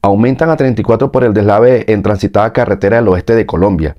aumentan a 34 por el deslave en transitada carretera del oeste de Colombia.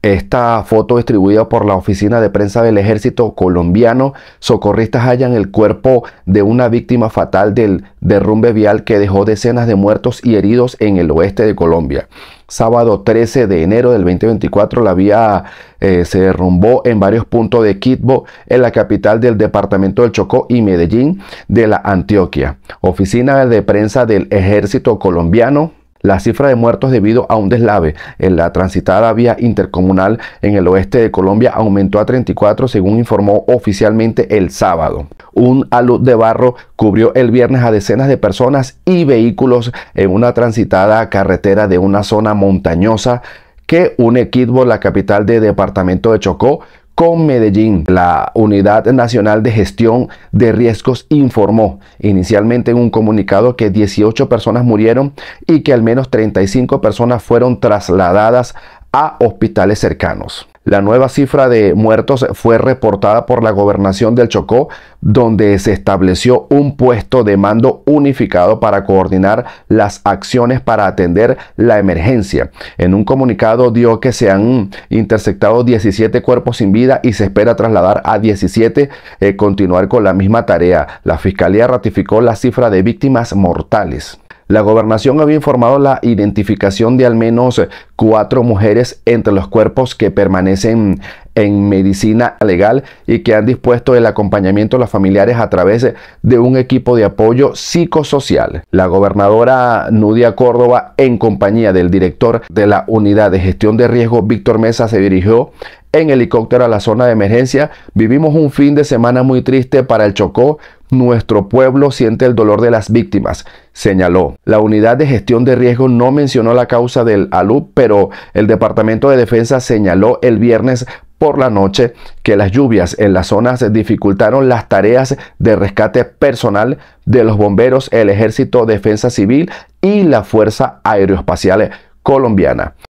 Esta foto distribuida por la Oficina de Prensa del Ejército Colombiano, socorristas hallan el cuerpo de una víctima fatal del derrumbe vial que dejó decenas de muertos y heridos en el oeste de Colombia sábado 13 de enero del 2024, la vía eh, se derrumbó en varios puntos de Quitbo, en la capital del departamento del Chocó y Medellín de la Antioquia. Oficina de prensa del ejército colombiano la cifra de muertos debido a un deslave en la transitada vía intercomunal en el oeste de Colombia aumentó a 34 según informó oficialmente el sábado. Un alud de barro cubrió el viernes a decenas de personas y vehículos en una transitada carretera de una zona montañosa que une Quidbo, la capital del departamento de Chocó, con Medellín. La Unidad Nacional de Gestión de Riesgos informó inicialmente en un comunicado que 18 personas murieron y que al menos 35 personas fueron trasladadas a hospitales cercanos. La nueva cifra de muertos fue reportada por la gobernación del Chocó, donde se estableció un puesto de mando unificado para coordinar las acciones para atender la emergencia. En un comunicado dio que se han interceptado 17 cuerpos sin vida y se espera trasladar a 17 eh, continuar con la misma tarea. La Fiscalía ratificó la cifra de víctimas mortales. La gobernación había informado la identificación de al menos cuatro mujeres entre los cuerpos que permanecen en medicina legal y que han dispuesto el acompañamiento a los familiares a través de un equipo de apoyo psicosocial. La gobernadora Nudia Córdoba, en compañía del director de la Unidad de Gestión de Riesgo, Víctor Mesa, se dirigió en helicóptero a la zona de emergencia. Vivimos un fin de semana muy triste para el Chocó, nuestro pueblo siente el dolor de las víctimas, señaló. La unidad de gestión de riesgo no mencionó la causa del ALUD, pero el Departamento de Defensa señaló el viernes por la noche que las lluvias en las zonas dificultaron las tareas de rescate personal de los bomberos, el ejército, defensa civil y la Fuerza Aeroespacial Colombiana.